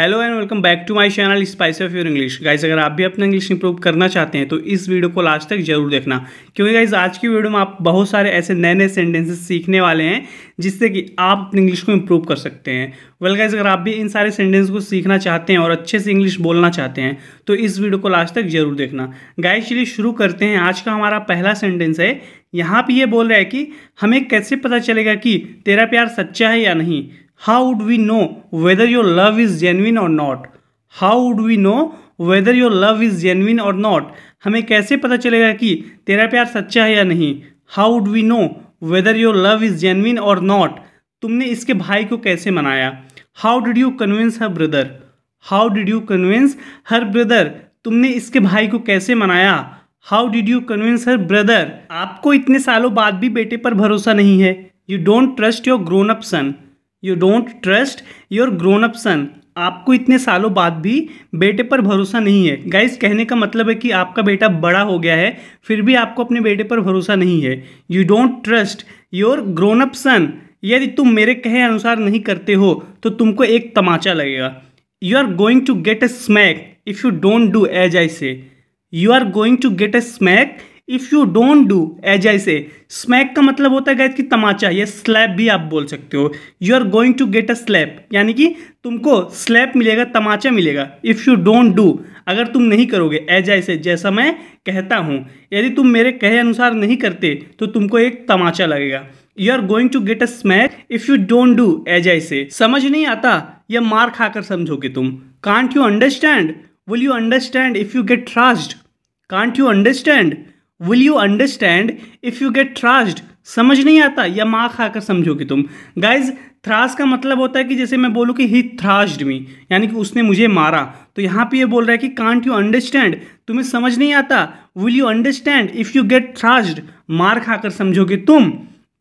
Hello and welcome back to my channel spice of your English guys अगर आप भी अपना इंग्लिश इंप्रूव करना चाहते हैं तो इस वीडियो को लास्ट तक जरूर देखना क्योंकि गाइज आज की वीडियो में आप बहुत सारे ऐसे नए नए सेंटेंसेस सीखने वाले हैं जिससे कि आप अपने इंग्लिश को इम्प्रूव कर सकते हैं वेल गाइज अगर आप भी इन सारे सेंटेंस को सीखना चाहते हैं और अच्छे से इंग्लिश बोलना चाहते हैं तो इस वीडियो को लास्ट तक जरूर देखना गाइज चलिए शुरू करते हैं आज का हमारा पहला सेंटेंस है यहाँ पर ये बोल रहा है कि हमें कैसे पता चलेगा कि तेरा प्यार सच्चा है या नहीं how would we know whether your love is genuine or not how would we know whether your love is genuine or not हमें कैसे पता चलेगा कि तेरा प्यार सच्चा है या नहीं how would we know whether your love is genuine or not तुमने इसके भाई को कैसे मनाया how did you convince her brother how did you convince her brother तुमने इसके भाई को कैसे मनाया how did you convince her brother आपको इतने सालों बाद भी बेटे पर भरोसा नहीं है you don't trust your grown up son you don't trust your grown up son आपको इतने सालों बाद भी बेटे पर भरोसा नहीं है गाइस कहने का मतलब है कि आपका बेटा बड़ा हो गया है फिर भी आपको अपने बेटे पर भरोसा नहीं है you don't trust your grown up son यदि तुम मेरे कहे अनुसार नहीं करते हो तो तुमको एक तमाचा लगेगा you are going to get a smack if you don't do as I say you are going to get a smack if you don't do as I say smack का मतलब होता है गैस कि तमाचा या स्लैप भी आप बोल सकते हो you are going to get a slap यानी कि तुमको स्लैप मिलेगा तमाचा मिलेगा इफ़ यू डोंट डू अगर तुम नहीं करोगे एज आई से जैसा मैं कहता हूँ यदि तुम मेरे कहे अनुसार नहीं करते तो तुमको एक तमाचा लगेगा you are going to get a smack if you don't do as I say समझ नहीं आता या मार खाकर समझोगे तुम can't you understand will you understand if you get trust can't you understand will you understand if you get thrashed समझ नहीं आता या माँ खाकर समझोगे तुम गाइज थ्रास का मतलब होता है कि जैसे मैं बोलूँ कि ही थ्रास्ड मी यानी कि उसने मुझे मारा तो यहाँ पे ये बोल रहा है कि कांट यू अंडरस्टैंड तुम्हें समझ नहीं आता will you understand if you get thrashed मार खाकर समझोगे तुम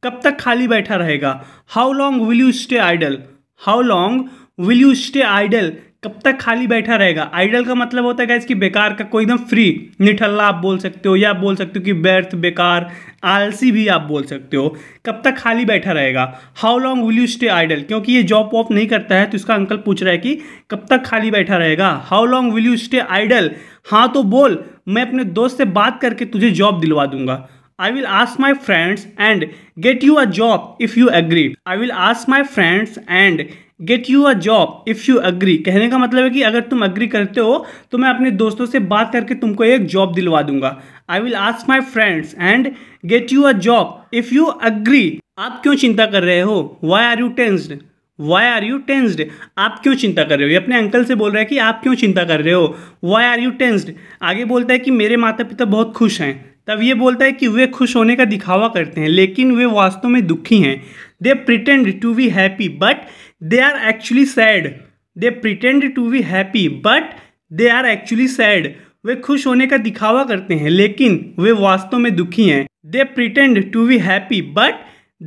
कब तक खाली बैठा रहेगा how long will you stay idle how long will you stay idle कब तक खाली बैठा रहेगा आइडल का मतलब होता है कि बेकार का कोई एकदम फ्री निठल्ला आप बोल सकते हो या बोल सकते हो कि व्यर्थ बेकार आलसी भी आप बोल सकते हो कब तक खाली बैठा रहेगा how long will you stay idle क्योंकि ये जॉब वॉप नहीं करता है तो इसका अंकल पूछ रहा है कि कब तक खाली बैठा रहेगा how long will you stay idle हाँ तो बोल मैं अपने दोस्त से बात करके तुझे जॉब दिलवा दूंगा I will ask my friends and get you a job if you agree. I will ask my friends and get you a job if you agree कहने का मतलब है कि अगर तुम अग्री करते हो तो मैं अपने दोस्तों से बात करके तुमको एक जॉब दिलवा दूंगा I will ask my friends and get you a job if you agree आप क्यों चिंता कर रहे हो why are you tensed why are you tensed आप क्यों चिंता कर रहे हो ये अपने अंकल से बोल रहे हैं कि आप क्यों चिंता कर रहे हो वाई आर यू टेंस्ड आगे बोलता है कि मेरे माता पिता बहुत खुश हैं तब ये बोलता है कि वे खुश होने का दिखावा करते हैं लेकिन वे वास्तव में दुखी हैं they pretend to be happy but they are actually sad they pretend to be happy but they are actually sad वे खुश होने का दिखावा करते हैं लेकिन वे वास्तव में दुखी हैं they pretend to be happy but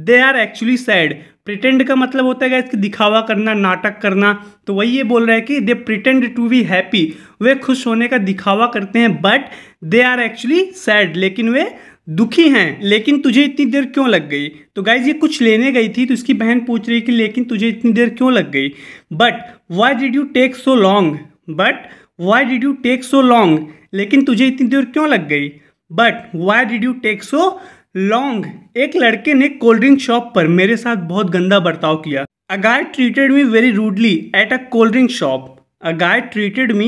they are actually sad pretend का मतलब होता है कि दिखावा करना नाटक करना तो वही ये बोल रहा है कि they pretend to be happy वे खुश होने का दिखावा करते हैं but they are actually sad लेकिन वे दुखी हैं लेकिन तुझे इतनी देर क्यों लग गई तो गाइज ये कुछ लेने गई थी तो उसकी बहन पूछ रही कि लेकिन तुझे इतनी देर क्यों लग गई but why did you take so long but why did you take so long लेकिन तुझे इतनी देर क्यों लग गई but why did you take so long एक लड़के ने कोल्ड ड्रिंक शॉप पर मेरे साथ बहुत गंदा बर्ताव किया a guy treated me very rudely at a cold drink shop a guy treated me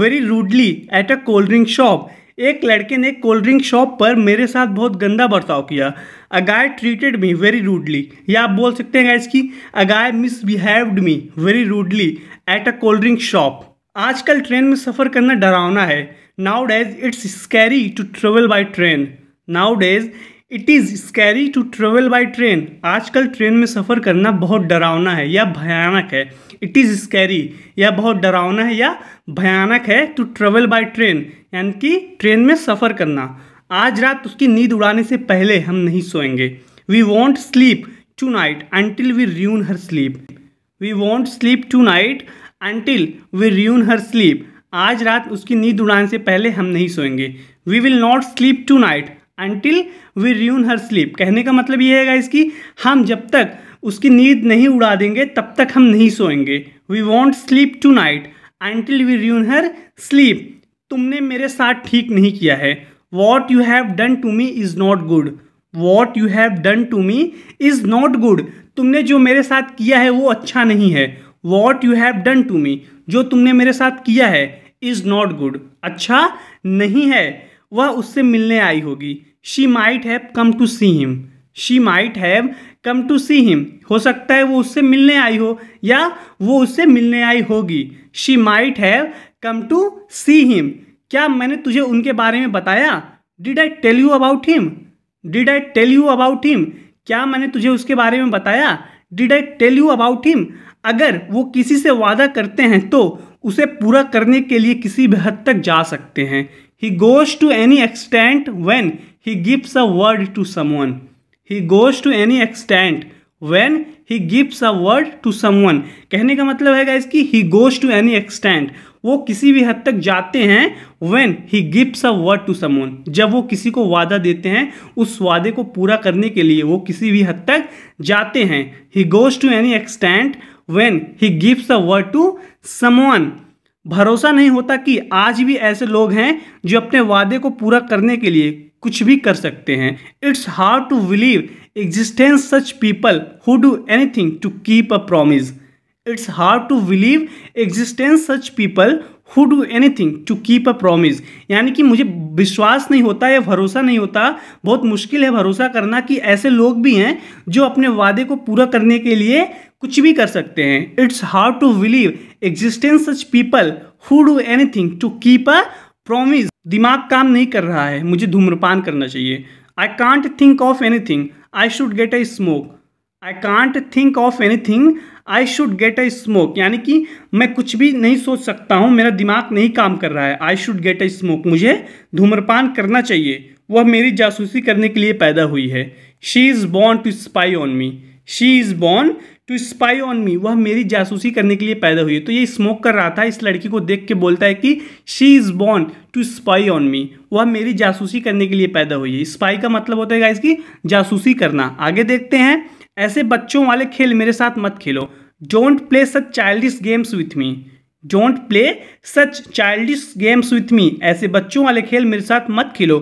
very rudely at a cold drink shop एक लड़के ने कोल्ड ड्रिंक शॉप पर मेरे साथ बहुत गंदा बर्ताव किया a guy treated me very rudely या आप बोल सकते हैं गाइस की a guy misbehaved me very rudely at a cold drink shop आजकल ट्रेन में सफ़र करना डरावना है nowadays it's scary to travel by train nowadays it is scary to travel by train आजकल ट्रेन में सफ़र करना बहुत डरावना है या भयानक है इट इज़ स्कैरी या बहुत डरावना है या भयानक है टू ट्रेवल बाई ट्रेन यानी कि ट्रेन में सफ़र करना आज रात उसकी नींद उड़ाने से पहले हम नहीं सोएंगे we won't sleep tonight until we ruin her sleep we won't sleep tonight until we ruin her sleep आज रात उसकी नींद उड़ाने से पहले हम नहीं सोएंगे we will not sleep tonight until we ruin her sleep कहने का मतलब ये है इसकी हम जब तक उसकी नींद नहीं उड़ा देंगे तब तक हम नहीं सोएंगे we won't sleep tonight until we ruin her sleep तुमने मेरे साथ ठीक नहीं किया है what you have done to me is not good what you have done to me is not good तुमने जो मेरे साथ किया है वो अच्छा नहीं है what you have done to me जो तुमने मेरे साथ किया है इज़ नॉट गुड अच्छा नहीं है वह उससे मिलने आई होगी she might have come to see him she might have come to see him हो सकता है वो उससे मिलने आई हो या वो उससे मिलने आई होगी she might have come to see him क्या मैंने तुझे उनके बारे में बताया did I tell you about him did I tell you about him क्या मैंने तुझे उसके बारे में बताया did I tell you about him अगर वो किसी से वादा करते हैं तो उसे पूरा करने के लिए किसी भी हद तक जा सकते हैं he goes to any extent when he gives a word to someone he goes to any extent when he gives a word to someone कहने का मतलब है गाइस कि he goes to any extent वो किसी भी हद तक जाते हैं when he gives a word to someone जब वो किसी को वादा देते हैं उस वादे को पूरा करने के लिए वो किसी भी हद तक जाते हैं he goes to any extent when he gives a word to someone भरोसा नहीं होता कि आज भी ऐसे लोग हैं जो अपने वादे को पूरा करने के लिए कुछ भी कर सकते हैं it's hard to believe existence such people who do anything to keep a promise it's hard to believe existence such people who do anything to keep a promise यानी कि मुझे विश्वास नहीं होता या भरोसा नहीं होता बहुत मुश्किल है भरोसा करना कि ऐसे लोग भी हैं जो अपने वादे को पूरा करने के लिए कुछ भी कर सकते हैं it's hard to believe existence such people who do anything to keep a promise दिमाग काम नहीं कर रहा है मुझे धूम्रपान करना चाहिए I can't think of anything I should get a smoke I can't think of anything I should get a smoke यानी कि मैं कुछ भी नहीं सोच सकता हूँ मेरा दिमाग नहीं काम कर रहा है I should get a smoke मुझे धूम्रपान करना चाहिए वह मेरी जासूसी करने के लिए पैदा हुई है she is born to spy on me she is born to spy on me वह मेरी जासूसी करने के लिए पैदा हुई है तो ये स्मोक कर रहा था इस लड़की को देख के बोलता है कि she is born to spy on me वह मेरी जासूसी करने के लिए पैदा हुई है स्पाई का मतलब होता है इसकी जासूसी करना आगे देखते हैं ऐसे बच्चों वाले खेल मेरे साथ मत खेलो don't play such childish games with me don't play such childish games with me ऐसे बच्चों वाले खेल मेरे साथ मत खेलो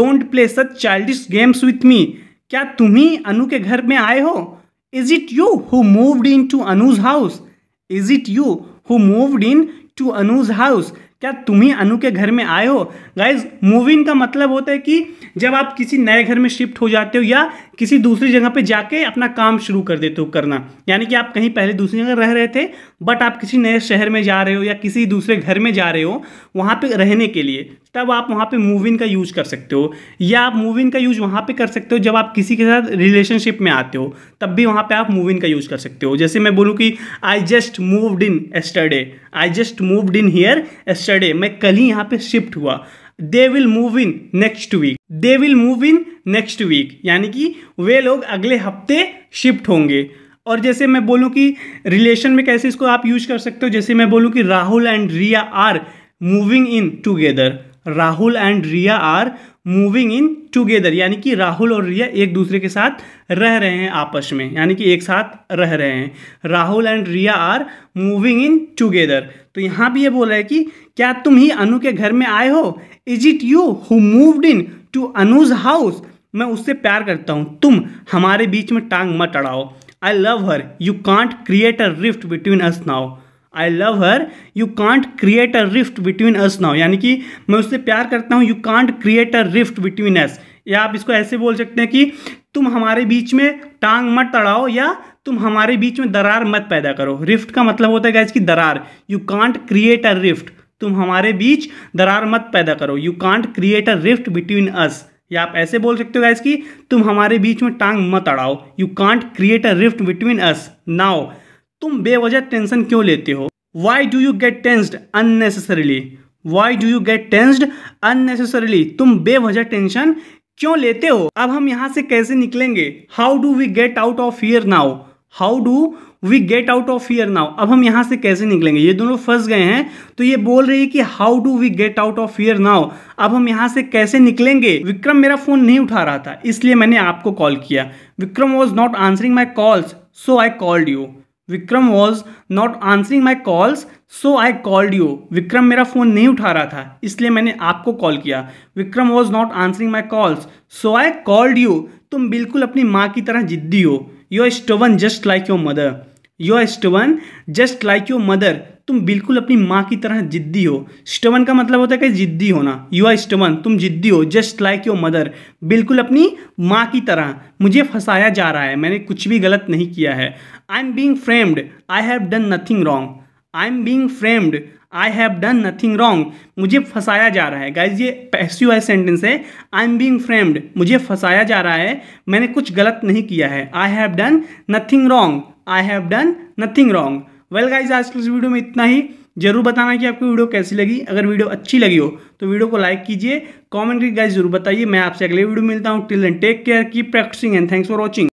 don't play such childish games with me क्या तुम ही अनु के घर में आए हो is it you who moved in to Anuj house is it you who moved in to Anuj house क्या तुम ही अनु के घर में आए हो गाइज मूव इन का मतलब होता है कि जब आप किसी नए घर में शिफ्ट हो जाते हो या किसी दूसरी जगह पे जाके अपना काम शुरू कर देते हो करना यानी कि आप कहीं पहले दूसरी जगह रह रहे थे बट आप किसी नए शहर में जा रहे हो या किसी दूसरे घर में जा रहे हो वहाँ पे रहने के लिए तब आप वहाँ पे मूव इन का यूज़ कर सकते हो या आप मूव इन का यूज़ वहाँ पे कर सकते हो जब आप किसी के साथ रिलेशनशिप में आते हो तब भी वहाँ पे आप मूव इन का यूज़ कर सकते हो जैसे मैं बोलूँ कि I just moved in yesterday I just moved in here yesterday मैं कल ही यहाँ पे शिफ्ट हुआ they will move in next week they will move in next week यानी कि वे लोग अगले हफ्ते शिफ्ट होंगे और जैसे मैं बोलूँ कि रिलेशन में कैसे इसको आप यूज कर सकते हो जैसे मैं बोलूँ कि Rahul and Riya are moving in together Rahul and Riya are moving in together यानी कि राहुल और रिया एक दूसरे के साथ रह रहे हैं आपस में यानी कि एक साथ रह रहे हैं Rahul and Riya are moving in together तो यहाँ भी ये बोल रहे है कि क्या तुम ही अनु के घर में आए हो is it you who moved in to Anuj house मैं उससे प्यार करता हूँ तुम हमारे बीच में टांग मत अड़ाओ I love her you can't create a rift between us now I love her you can't create a rift between us now यानी कि मैं उससे प्यार करता हूँ you can't create a rift between us या आप इसको ऐसे बोल सकते हैं कि तुम हमारे बीच में टांग मत अड़ाओ या तुम हमारे बीच में दरार मत पैदा करो रिफ्ट का मतलब होता है गैस कि दरार you can't create a rift तुम हमारे बीच दरार मत पैदा करो you can't create a rift between us या आप ऐसे बोल सकते हो गैस कि तुम हमारे बीच में टांग मत अड़ाओ you can't create a rift between us now तुम बेवजह टेंशन क्यों लेते हो why do you get tensed unnecessarily why do you get tensed unnecessarily तुम बेवजह टेंशन क्यों लेते हो अब हम यहाँ से कैसे निकलेंगे how do we get out of here now how do we get out of here now अब हम यहाँ से कैसे निकलेंगे ये दोनों फंस गए हैं तो ये बोल रही है कि how do we get out of here now अब हम यहाँ से कैसे निकलेंगे विक्रम मेरा फोन नहीं उठा रहा था इसलिए मैंने आपको कॉल किया Vikram was not answering my calls so I called you Vikram was not answering my calls so I called you Vikram मेरा फ़ोन नहीं उठा रहा था इसलिए मैंने आपको कॉल किया Vikram was not answering my calls so I called you तुम बिल्कुल अपनी माँ की तरह जिद्दी हो you are stubborn just like your mother you are stubborn just like your mother तुम बिल्कुल अपनी माँ की तरह जिद्दी हो स्टवन का मतलब होता है कि जिद्दी होना यू आर स्टवन तुम जिद्दी हो जस्ट लाइक योर मदर बिल्कुल अपनी माँ की तरह मुझे फंसाया जा रहा है मैंने कुछ भी गलत नहीं किया है I am being framed I have done nothing wrong I am being framed I have done nothing wrong मुझे फंसाया जा रहा है गाइज ये पैसि वाइज सेंटेंस है आई एम बींग फ्रेम्ड मुझे फंसाया जा रहा है मैंने कुछ गलत नहीं किया है I have done nothing wrong I have done nothing wrong well guys आज के इस वीडियो में इतना ही जरूर बताना कि आपको वीडियो कैसी लगी अगर वीडियो अच्छी लगी हो तो वीडियो को लाइक कीजिए कमेंट करके गाइज जरूर बताइए मैं आपसे अगले वीडियो मिलता हूँ टिल एंड take care keep practising and thanks for watching